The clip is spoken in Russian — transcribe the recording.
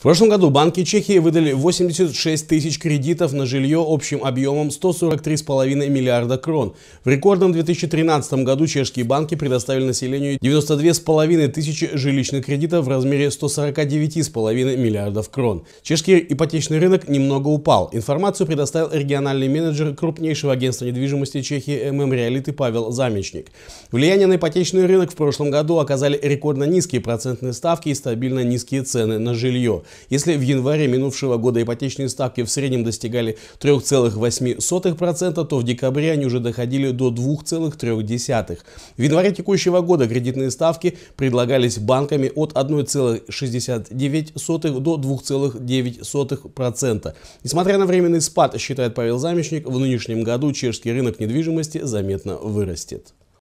В прошлом году банки Чехии выдали 86 тысяч кредитов на жилье общим объемом 143,5 миллиарда крон. В рекордном 2013 году чешские банки предоставили населению 92,5 тысячи жилищных кредитов в размере 149,5 миллиардов крон. Чешский ипотечный рынок немного упал. Информацию предоставил региональный менеджер крупнейшего агентства недвижимости Чехии ММ Реалиты Павел Замечник. Влияние на ипотечный рынок в прошлом году оказали рекордно низкие процентные ставки и стабильно низкие цены на жилье. Если в январе минувшего года ипотечные ставки в среднем достигали 3,8%, то в декабре они уже доходили до 2,3%. В январе текущего года кредитные ставки предлагались банками от 1,69% до 2,9%. Несмотря на временный спад, считает Павел Замечник, в нынешнем году чешский рынок недвижимости заметно вырастет.